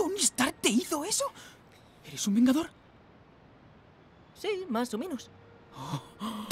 ¿Cómo Stark te hizo eso? ¿Eres un vengador? Sí, más o menos. ¡Oh!